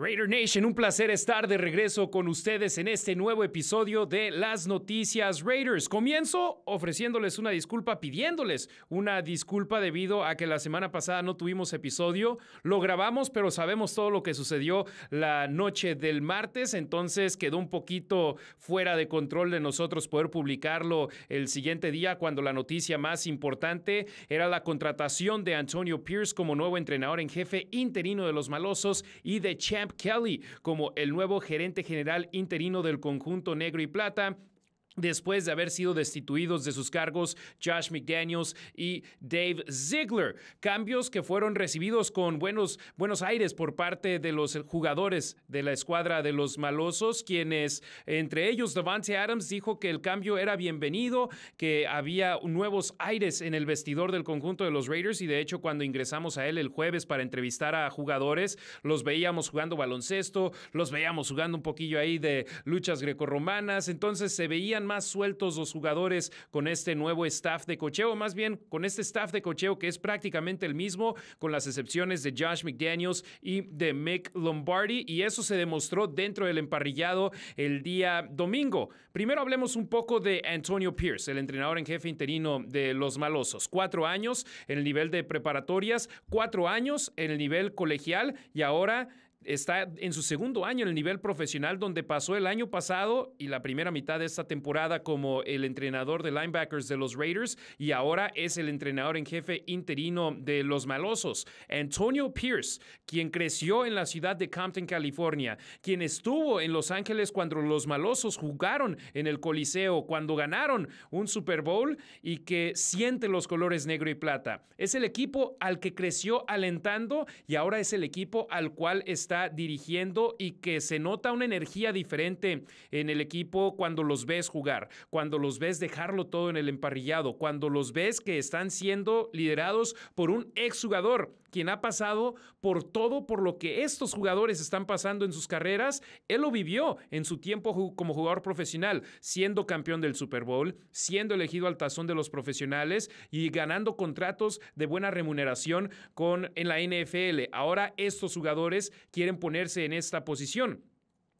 Raider Nation, un placer estar de regreso con ustedes en este nuevo episodio de Las Noticias Raiders. Comienzo ofreciéndoles una disculpa, pidiéndoles una disculpa debido a que la semana pasada no tuvimos episodio. Lo grabamos, pero sabemos todo lo que sucedió la noche del martes, entonces quedó un poquito fuera de control de nosotros poder publicarlo el siguiente día cuando la noticia más importante era la contratación de Antonio Pierce como nuevo entrenador en jefe interino de los malosos y de Champions Kelly como el nuevo gerente general interino del conjunto negro y plata después de haber sido destituidos de sus cargos Josh McDaniels y Dave Ziegler. Cambios que fueron recibidos con buenos, buenos aires por parte de los jugadores de la escuadra de los malosos, quienes, entre ellos Davante Adams, dijo que el cambio era bienvenido, que había nuevos aires en el vestidor del conjunto de los Raiders y de hecho cuando ingresamos a él el jueves para entrevistar a jugadores, los veíamos jugando baloncesto, los veíamos jugando un poquillo ahí de luchas grecorromanas, entonces se veían más sueltos los jugadores con este nuevo staff de cocheo, más bien con este staff de cocheo que es prácticamente el mismo, con las excepciones de Josh McDaniels y de Mick Lombardi, y eso se demostró dentro del emparrillado el día domingo. Primero hablemos un poco de Antonio Pierce, el entrenador en jefe interino de los Malosos. Cuatro años en el nivel de preparatorias, cuatro años en el nivel colegial y ahora está en su segundo año en el nivel profesional, donde pasó el año pasado y la primera mitad de esta temporada como el entrenador de linebackers de los Raiders y ahora es el entrenador en jefe interino de los Malosos. Antonio Pierce, quien creció en la ciudad de Compton, California, quien estuvo en Los Ángeles cuando los Malosos jugaron en el Coliseo, cuando ganaron un Super Bowl y que siente los colores negro y plata. Es el equipo al que creció alentando y ahora es el equipo al cual está está dirigiendo y que se nota una energía diferente en el equipo cuando los ves jugar, cuando los ves dejarlo todo en el emparrillado, cuando los ves que están siendo liderados por un exjugador quien ha pasado por todo, por lo que estos jugadores están pasando en sus carreras. Él lo vivió en su tiempo como jugador profesional, siendo campeón del Super Bowl, siendo elegido al tazón de los profesionales y ganando contratos de buena remuneración con, en la NFL. Ahora estos jugadores quieren ponerse en esta posición.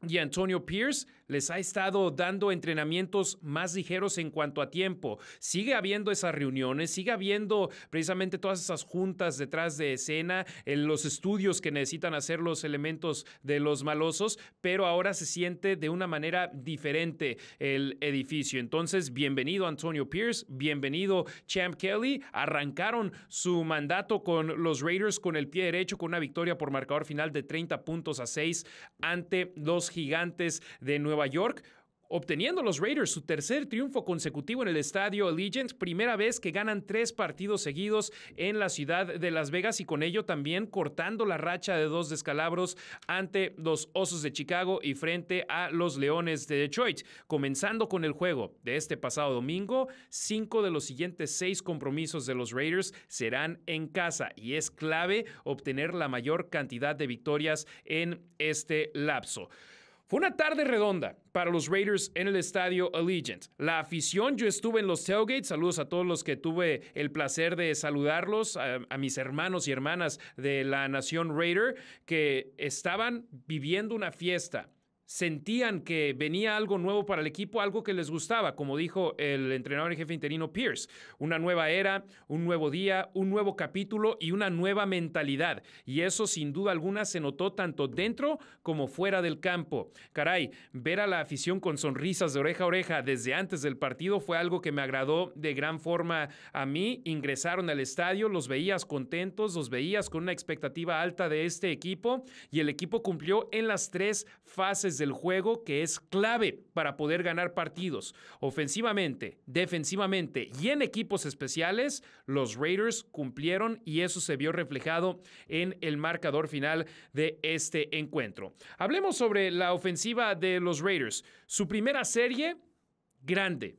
Y Antonio Pierce les ha estado dando entrenamientos más ligeros en cuanto a tiempo. Sigue habiendo esas reuniones, sigue habiendo precisamente todas esas juntas detrás de escena, en los estudios que necesitan hacer los elementos de los malosos, pero ahora se siente de una manera diferente el edificio. Entonces, bienvenido Antonio Pierce, bienvenido Champ Kelly. Arrancaron su mandato con los Raiders con el pie derecho, con una victoria por marcador final de 30 puntos a 6 ante los gigantes de Nueva Nueva York, obteniendo los Raiders su tercer triunfo consecutivo en el estadio Allegiant, primera vez que ganan tres partidos seguidos en la ciudad de Las Vegas y con ello también cortando la racha de dos descalabros ante los Osos de Chicago y frente a los Leones de Detroit. Comenzando con el juego de este pasado domingo, cinco de los siguientes seis compromisos de los Raiders serán en casa y es clave obtener la mayor cantidad de victorias en este lapso. Fue una tarde redonda para los Raiders en el estadio Allegiant. La afición, yo estuve en los tailgates. Saludos a todos los que tuve el placer de saludarlos, a, a, mis hermanos y hermanas de la Nación Raider, que estaban viviendo una fiesta sentían que venía algo nuevo para el equipo, algo que les gustaba, como dijo el entrenador en jefe interino Pierce, una nueva era, un nuevo día, un nuevo capítulo y una nueva mentalidad. Y eso sin duda alguna se notó tanto dentro como fuera del campo. Caray, ver a la afición con sonrisas de oreja a oreja desde antes del partido fue algo que me agradó de gran forma a mí. Ingresaron al estadio, los veías contentos, los veías con una expectativa alta de este equipo y el equipo cumplió en las tres fases del juego que es clave para poder ganar partidos. Ofensivamente, defensivamente y en equipos especiales, los Raiders cumplieron y eso se vio reflejado en el marcador final de este encuentro. Hablemos sobre la ofensiva de los Raiders. Su primera serie, grande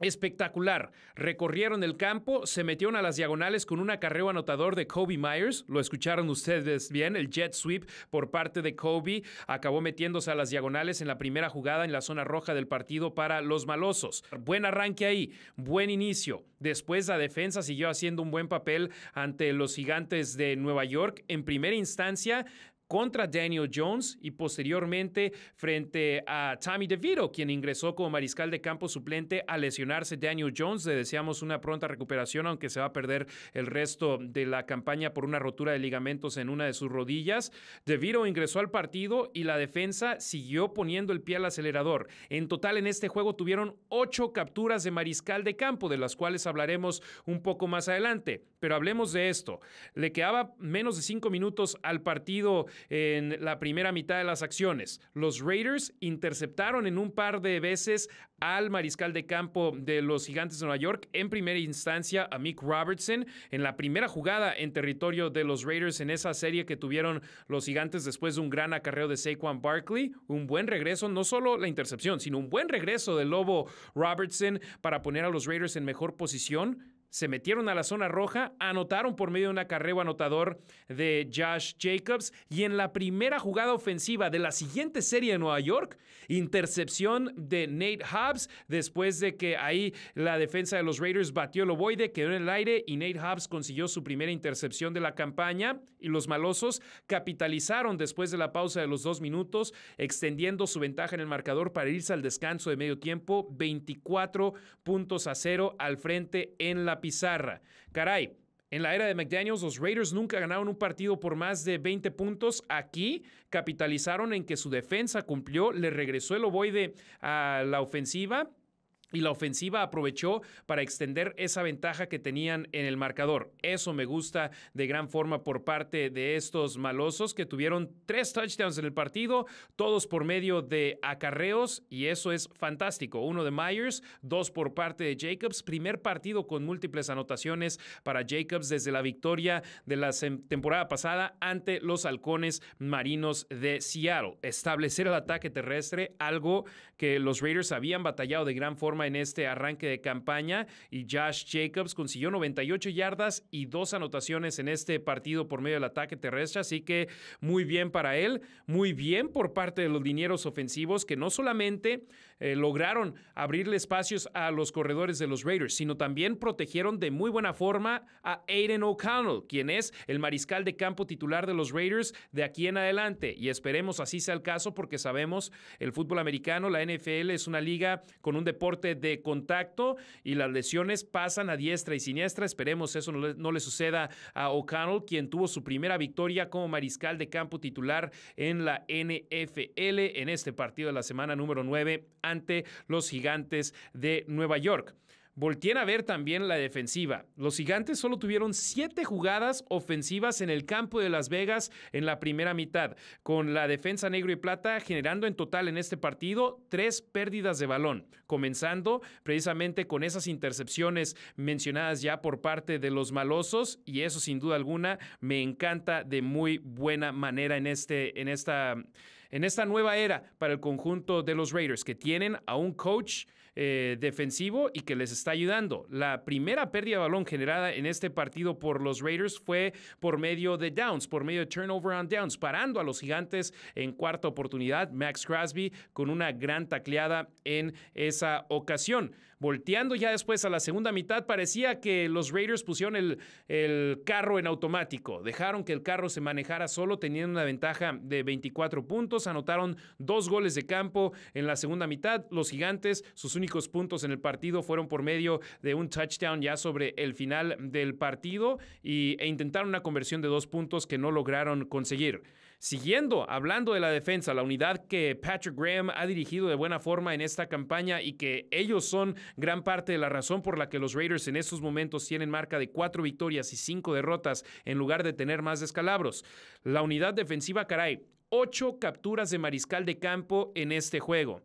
Espectacular. Recorrieron el campo, se metieron a las diagonales con un acarreo anotador de Kobe Myers. Lo escucharon ustedes bien, el jet sweep por parte de Kobe. Acabó metiéndose a las diagonales en la primera jugada en la zona roja del partido para los malosos. Buen arranque ahí, buen inicio. Después la defensa siguió haciendo un buen papel ante los gigantes de Nueva York. En primera instancia, contra Daniel Jones y posteriormente frente a Tommy DeVito, quien ingresó como mariscal de campo suplente a lesionarse Daniel Jones. Le deseamos una pronta recuperación, aunque se va a perder el resto de la campaña por una rotura de ligamentos en una de sus rodillas. DeVito ingresó al partido y la defensa siguió poniendo el pie al acelerador. En total en este juego tuvieron ocho capturas de mariscal de campo, de las cuales hablaremos un poco más adelante. Pero hablemos de esto. Le quedaba menos de cinco minutos al partido en la primera mitad de las acciones. Los Raiders interceptaron en un par de veces al mariscal de campo de los Gigantes de Nueva York, en primera instancia a Mick Robertson, en la primera jugada en territorio de los Raiders en esa serie que tuvieron los Gigantes después de un gran acarreo de Saquon Barkley, un buen regreso, no solo la intercepción, sino un buen regreso del Lobo Robertson para poner a los Raiders en mejor posición se metieron a la zona roja, anotaron por medio de un acarreo anotador de Josh Jacobs y en la primera jugada ofensiva de la siguiente serie en Nueva York, intercepción de Nate Hobbs después de que ahí la defensa de los Raiders batió el ovoide, quedó en el aire y Nate Hobbs consiguió su primera intercepción de la campaña y los malosos capitalizaron después de la pausa de los dos minutos, extendiendo su ventaja en el marcador para irse al descanso de medio tiempo, 24 puntos a cero al frente en la pizarra. Caray, en la era de McDaniels, los Raiders nunca ganaron un partido por más de 20 puntos. Aquí capitalizaron en que su defensa cumplió, le regresó el oboide a la ofensiva y la ofensiva aprovechó para extender esa ventaja que tenían en el marcador. Eso me gusta de gran forma por parte de estos malosos que tuvieron tres touchdowns en el partido, todos por medio de acarreos y eso es fantástico. Uno de Myers, dos por parte de Jacobs. Primer partido con múltiples anotaciones para Jacobs desde la victoria de la temporada pasada ante los halcones marinos de Seattle. Establecer el ataque terrestre, algo que los Raiders habían batallado de gran forma en este arranque de campaña y Josh Jacobs consiguió 98 yardas y dos anotaciones en este partido por medio del ataque terrestre, así que muy bien para él, muy bien por parte de los dineros ofensivos que no solamente eh, lograron abrirle espacios a los corredores de los Raiders, sino también protegieron de muy buena forma a Aiden O'Connell, quien es el mariscal de campo titular de los Raiders de aquí en adelante. Y esperemos así sea el caso porque sabemos el fútbol americano, la NFL es una liga con un deporte de contacto y las lesiones pasan a diestra y siniestra. Esperemos eso no le, no le suceda a O'Connell, quien tuvo su primera victoria como mariscal de campo titular en la NFL en este partido de la semana número 9 ante los gigantes de Nueva York. Voltien a ver también la defensiva. Los gigantes solo tuvieron siete jugadas ofensivas en el campo de Las Vegas en la primera mitad, con la defensa negro y plata generando en total en este partido tres pérdidas de balón, comenzando precisamente con esas intercepciones mencionadas ya por parte de los malosos y eso sin duda alguna me encanta de muy buena manera en, este, en esta en esta nueva era para el conjunto de los Raiders, que tienen a un coach eh, defensivo y que les está ayudando. La primera pérdida de balón generada en este partido por los Raiders fue por medio de downs, por medio de turnover on downs, parando a los gigantes en cuarta oportunidad. Max Crosby con una gran tacleada en esa ocasión volteando ya después a la segunda mitad, parecía que los Raiders pusieron el, carro en automático. Dejaron que el carro se manejara solo, teniendo una ventaja de 24 puntos, anotaron dos goles de campo en la segunda mitad. Los gigantes, sus únicos puntos en el partido fueron por medio de un touchdown ya sobre el final del partido e intentaron una conversión de dos puntos que no lograron conseguir. Siguiendo, hablando de la defensa, la unidad que Patrick Graham ha dirigido de buena forma en esta campaña y que ellos son gran parte de la razón por la que los Raiders en estos momentos tienen marca de cuatro victorias y cinco derrotas en lugar de tener más descalabros. La unidad defensiva, caray, ocho capturas de mariscal de campo en este juego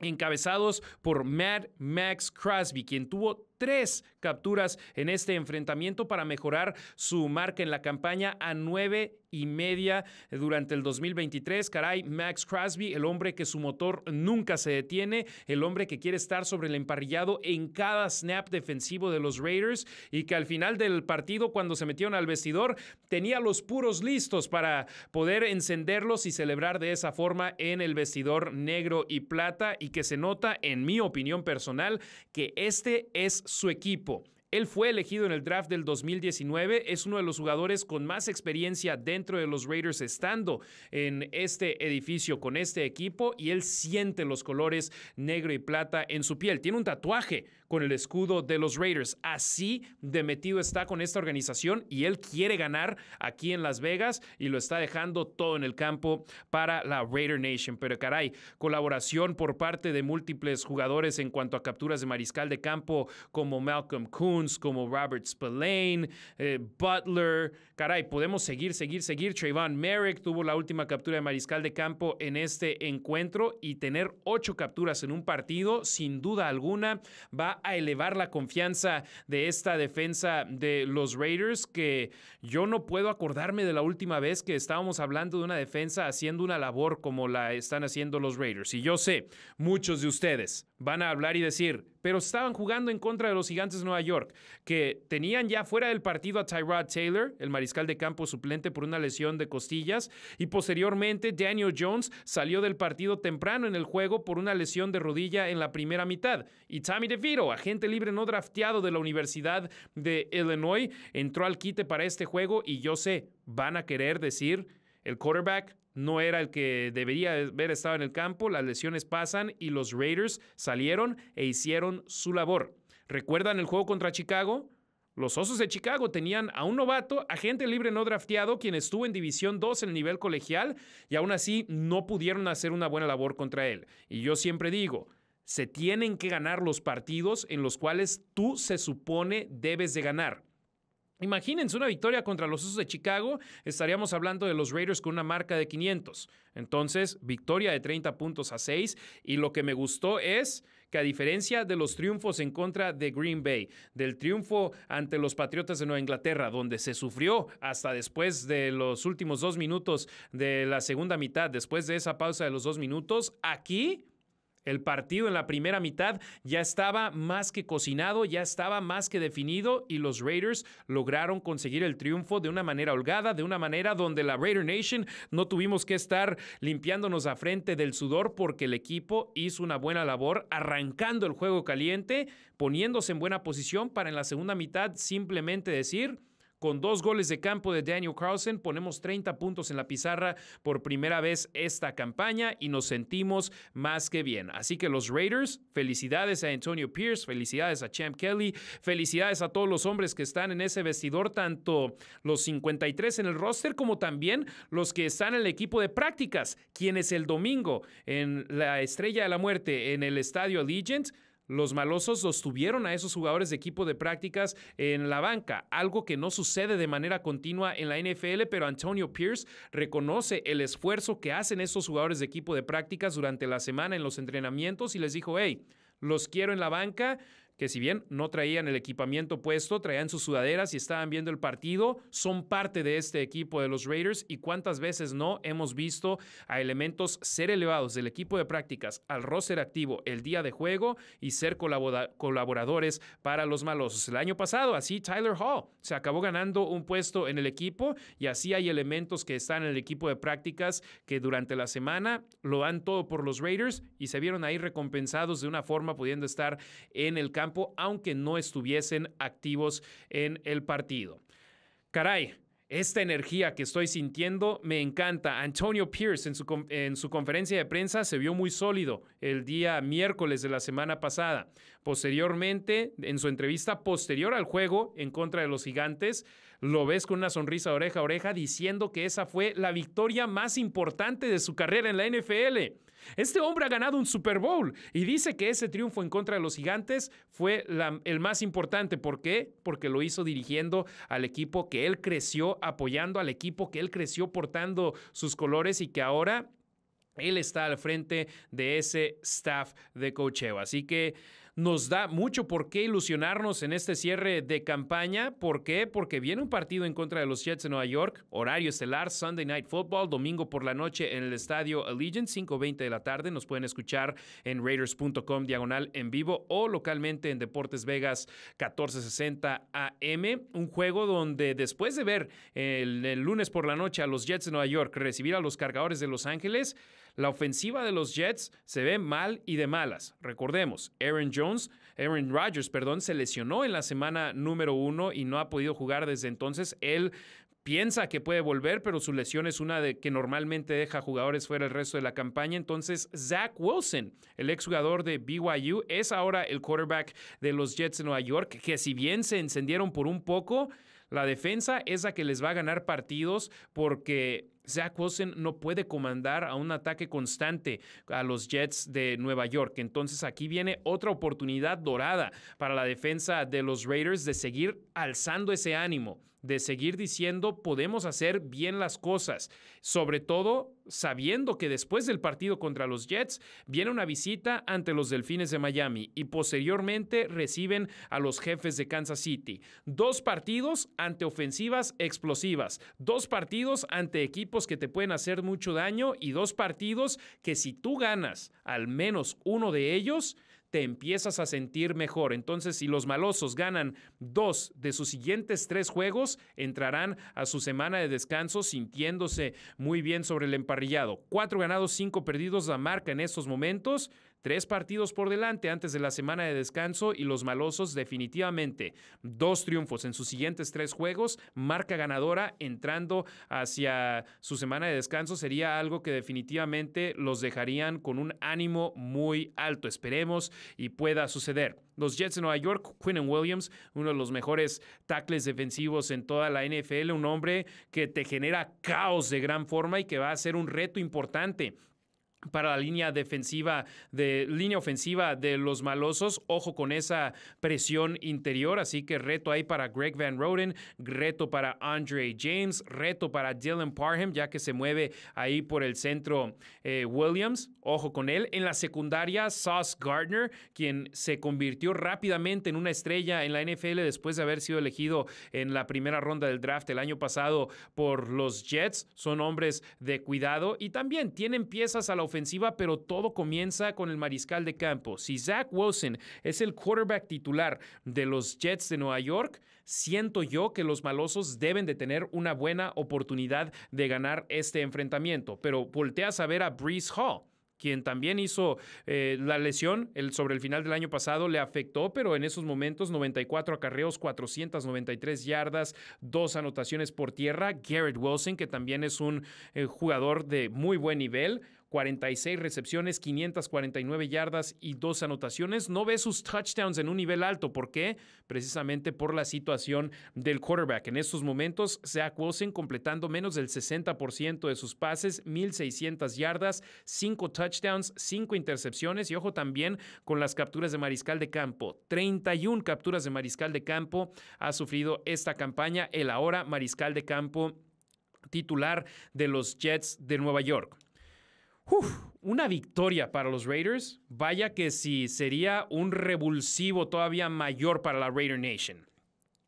encabezados por Matt Max Crosby, quien tuvo tres capturas en este enfrentamiento para mejorar su marca en la campaña a nueve y media durante el 2023. Caray, Max Crosby, el hombre que su motor nunca se detiene, el hombre que quiere estar sobre el emparrillado en cada snap defensivo de los Raiders y que al final del partido, cuando se metieron al vestidor, tenía los puros listos para poder encenderlos y celebrar de esa forma en el vestidor negro y plata y que se nota, en mi opinión personal, que este es su equipo. Él fue elegido en el draft del 2019, es uno de los jugadores con más experiencia dentro de los Raiders estando en este edificio con este equipo y él siente los colores negro y plata en su piel. Tiene un tatuaje con el escudo de los Raiders. Así de metido está con esta organización y él quiere ganar aquí en Las Vegas y lo está dejando todo en el campo para la Raider Nation. Pero caray, colaboración por parte de múltiples jugadores en cuanto a capturas de mariscal de campo como Malcolm Coons, como Robert Spillane, eh, Butler. Caray, podemos seguir, seguir, seguir. Trayvon Merrick tuvo la última captura de mariscal de campo en este encuentro y tener ocho capturas en un partido, sin duda alguna, va a elevar la confianza de esta defensa de los Raiders, que yo no puedo acordarme de la última vez que estábamos hablando de una defensa haciendo una labor como la están haciendo los Raiders. Y yo sé, muchos de ustedes van a hablar y decir, pero estaban jugando en contra de los Gigantes de Nueva York, que tenían ya fuera del partido a Tyrod Taylor, el mariscal de campo suplente por una lesión de costillas, y posteriormente Daniel Jones salió del partido temprano en el juego por una lesión de rodilla en la primera mitad. Y Tommy DeVito, agente libre no drafteado de la Universidad de Illinois, entró al quite para este juego y yo sé, van a querer decir el quarterback no era el que debería haber estado en el campo, las lesiones pasan y los Raiders salieron e hicieron su labor. ¿Recuerdan el juego contra Chicago? Los Osos de Chicago tenían a un novato, agente libre no drafteado, quien estuvo en División 2 en el nivel colegial y aún así no pudieron hacer una buena labor contra él. Y yo siempre digo, se tienen que ganar los partidos en los cuales tú se supone debes de ganar. Imagínense una victoria contra los Usos de Chicago, estaríamos hablando de los Raiders con una marca de 500. Entonces, victoria de 30 puntos a 6 y lo que me gustó es que a diferencia de los triunfos en contra de Green Bay, del triunfo ante los Patriotas de Nueva Inglaterra, donde se sufrió hasta después de los últimos dos minutos de la segunda mitad, después de esa pausa de los dos minutos, aquí el partido en la primera mitad ya estaba más que cocinado, ya estaba más que definido y los Raiders lograron conseguir el triunfo de una manera holgada, de una manera donde la Raider Nation no tuvimos que estar limpiándonos a frente del sudor porque el equipo hizo una buena labor arrancando el juego caliente, poniéndose en buena posición para en la segunda mitad simplemente decir, con dos goles de campo de Daniel Carlsen, ponemos 30 puntos en la pizarra por primera vez esta campaña y nos sentimos más que bien. Así que los Raiders, felicidades a Antonio Pierce, felicidades a Champ Kelly, felicidades a todos los hombres que están en ese vestidor, tanto los 53 en el roster como también los que están en el equipo de prácticas, quienes el domingo en la Estrella de la Muerte en el Estadio Allegiant los malosos los tuvieron a esos jugadores de equipo de prácticas en la banca, algo que no sucede de manera continua en la NFL, pero Antonio Pierce reconoce el esfuerzo que hacen esos jugadores de equipo de prácticas durante la semana en los entrenamientos y les dijo, hey, los quiero en la banca, que si bien no traían el equipamiento puesto, traían sus sudaderas y estaban viendo el partido, son parte de este equipo de los Raiders y cuántas veces no hemos visto a elementos ser elevados del equipo de prácticas al roster activo el día de juego y ser colaboradores para los malosos. El año pasado, así Tyler Hall se acabó ganando un puesto en el equipo y así hay elementos que están en el equipo de prácticas que durante la semana lo dan todo por los Raiders y se vieron ahí recompensados de una forma pudiendo estar en el campo aunque no estuviesen activos en el partido. Caray, esta energía que estoy sintiendo me encanta. Antonio Pierce en su, en su, conferencia de prensa se vio muy sólido el día miércoles de la semana pasada. Posteriormente, en su entrevista posterior al juego en contra de los gigantes, lo ves con una sonrisa oreja a oreja diciendo que esa fue la victoria más importante de su carrera en la NFL. Este hombre ha ganado un Super Bowl y dice que ese triunfo en contra de los gigantes fue el más importante. ¿Por qué? Porque lo hizo dirigiendo al equipo que él creció, apoyando al equipo que él creció portando sus colores y que ahora él está al frente de ese staff de cocheo. Así que nos da mucho por qué ilusionarnos en este cierre de campaña. ¿Por qué? Porque viene un partido en contra de los Jets de Nueva York, horario estelar, Sunday Night Football, domingo por la noche en el estadio Allegiant, 5.20 de la tarde. Nos pueden escuchar en raiders.com diagonal en vivo o localmente en Deportes Vegas 1460 AM. Un juego donde después de ver el, lunes por la noche a los Jets de Nueva York recibir a los cargadores de Los Ángeles, la ofensiva de los Jets se ve mal y de malas. Recordemos, Aaron Jones, Aaron Rodgers, perdón, se lesionó en la semana número uno y no ha podido jugar desde entonces. Él piensa que puede volver, pero su lesión es una de que normalmente deja jugadores fuera el resto de la campaña. Entonces, Zach Wilson, el exjugador de BYU, es ahora el quarterback de los Jets de Nueva York, que si bien se encendieron por un poco, la defensa es la que les va a ganar partidos porque Zach Wilson no puede comandar a un ataque constante a los Jets de Nueva York. Entonces aquí viene otra oportunidad dorada para la defensa de los Raiders de seguir alzando ese ánimo, de seguir diciendo podemos hacer bien las cosas, sobre todo sabiendo que después del partido contra los Jets viene una visita ante los Delfines de Miami y posteriormente reciben a los jefes de Kansas City. Dos partidos ante ofensivas explosivas, dos partidos ante equipos que te pueden hacer mucho daño y dos partidos que si tú ganas al menos uno de ellos, te empiezas a sentir mejor. Entonces, si los malosos ganan dos de sus siguientes tres juegos, entrarán a su semana de descanso sintiéndose muy bien sobre el emparrillado. Cuatro ganados, cinco perdidos la marca en estos momentos Tres partidos por delante antes de la semana de descanso y los malosos definitivamente dos triunfos en sus siguientes tres juegos, marca ganadora entrando hacia su semana de descanso sería algo que definitivamente los dejarían con un ánimo muy alto. Esperemos y pueda suceder. Los Jets de Nueva York, Quinn Williams, uno de los mejores tackles defensivos en toda la NFL, un hombre que te genera caos de gran forma y que va a ser un reto importante para la línea defensiva de línea ofensiva de los malosos ojo con esa presión interior así que reto ahí para Greg Van Roden reto para Andre James reto para Dylan Parham ya que se mueve ahí por el centro eh, Williams ojo con él en la secundaria Sauce Gardner quien se convirtió rápidamente en una estrella en la NFL después de haber sido elegido en la primera ronda del draft el año pasado por los Jets son hombres de cuidado y también tienen piezas a la ofensiva, pero todo comienza con el mariscal de campo. Si Zach Wilson es el quarterback titular de los Jets de Nueva York, siento yo que los malosos deben de tener una buena oportunidad de ganar este enfrentamiento. Pero voltea a ver a Brees Hall quien también hizo eh, la lesión sobre el final del año pasado, le afectó, pero en esos momentos 94 acarreos, 493 yardas, dos anotaciones por tierra. Garrett Wilson, que también es un eh, jugador de muy buen nivel, 46 recepciones, 549 yardas y dos anotaciones. No ve sus touchdowns en un nivel alto. ¿Por qué? Precisamente por la situación del quarterback. En estos momentos, se Wilson completando menos del 60% de sus pases, 1.600 yardas, 5 touchdowns, 5 intercepciones. Y ojo también con las capturas de mariscal de campo. 31 capturas de mariscal de campo ha sufrido esta campaña el ahora mariscal de campo titular de los Jets de Nueva York una victoria para los Raiders. Vaya que sí, sería un revulsivo todavía mayor para la Raider Nation.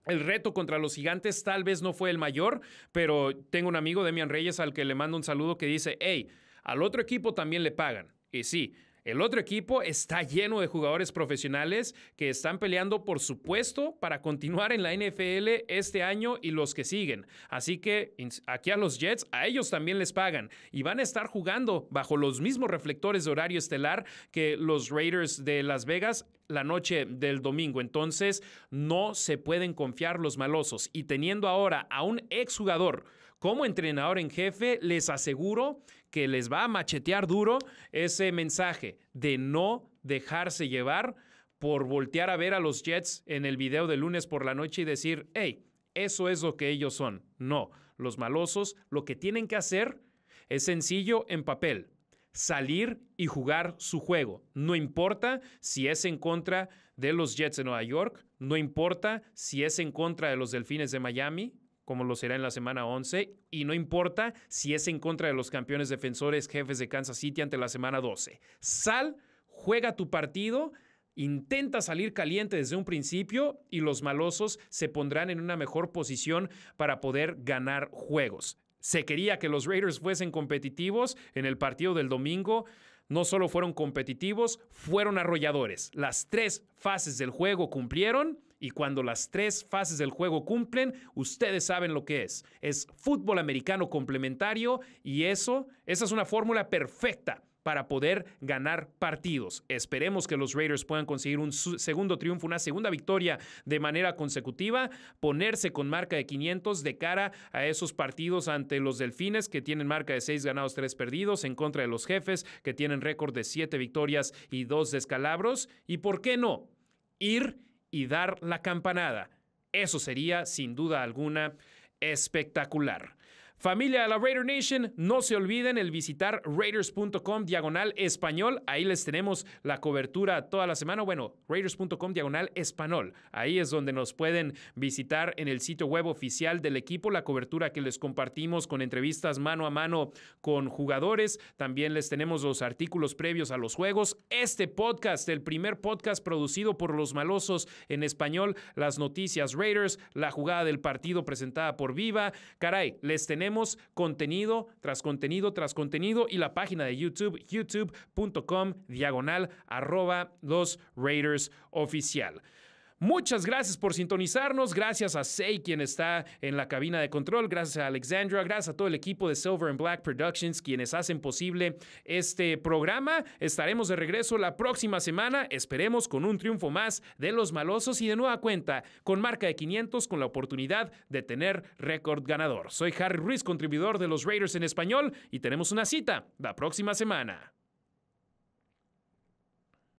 El reto contra los gigantes tal vez no fue el mayor, pero tengo un amigo, Demian Reyes, al que le mando un saludo que dice, hey, al otro equipo también le pagan. Y sí, el otro equipo está lleno de jugadores profesionales que están peleando por supuesto, para continuar en la NFL este año y los que siguen. Así que aquí a los Jets, a ellos también les pagan y van a estar jugando bajo los mismos reflectores de horario estelar que los Raiders de Las Vegas la noche del domingo. Entonces, no se pueden confiar los malosos. Y teniendo ahora a un exjugador como entrenador en jefe, les aseguro que les va a machetear duro ese mensaje de no dejarse llevar por voltear a ver a los Jets en el video de lunes por la noche y decir, hey, eso es lo que ellos son. No, los malosos lo que tienen que hacer es sencillo en papel, salir y jugar su juego. No importa si es en contra de los Jets de Nueva York, no importa si es en contra de los Delfines de Miami, como lo será en la semana 11, y no importa si es en contra de los campeones defensores jefes de Kansas City ante la semana 12. Sal, juega tu partido, intenta salir caliente desde un principio y los malosos se pondrán en una mejor posición para poder ganar juegos. Se quería que los Raiders fuesen competitivos en el partido del domingo no solo fueron competitivos, fueron arrolladores. Las tres fases del juego cumplieron y cuando las tres fases del juego cumplen, ustedes saben lo que es. Es fútbol americano complementario y eso, esa es una fórmula perfecta para poder ganar partidos. Esperemos que los Raiders puedan conseguir un segundo triunfo, una segunda victoria de manera consecutiva, ponerse con marca de 500 de cara a esos partidos ante los Delfines que tienen marca de 6 ganados, 3 perdidos, en contra de los Jefes que tienen récord de 7 victorias y 2 descalabros. ¿Y por qué no? Ir y dar la campanada. Eso sería, sin duda alguna, espectacular. Familia de la Raider Nation, no se olviden el visitar raiders.com diagonal español. Ahí les tenemos la cobertura toda la semana. Bueno, raiders.com diagonal español. Ahí es donde nos pueden visitar en el sitio web oficial del equipo, la cobertura que les compartimos con entrevistas mano a mano con jugadores. También les tenemos los artículos previos a los juegos. Este podcast, el primer podcast producido por los malosos en español, las noticias Raiders, la jugada del partido presentada por Viva. Caray, les tenemos contenido tras contenido tras contenido y la página de YouTube, youtube.com diagonal arroba los Raiders oficial. Muchas gracias por sintonizarnos. Gracias a Sei, quien está en la cabina de control. Gracias a Alexandra. Gracias a todo el equipo de Silver and Black Productions, quienes hacen posible este programa. Estaremos de regreso la próxima semana. Esperemos con un triunfo más de los malosos y de nueva cuenta con marca de 500 con la oportunidad de tener récord ganador. Soy Harry Ruiz, contribuidor de los Raiders en español, y tenemos una cita la próxima semana.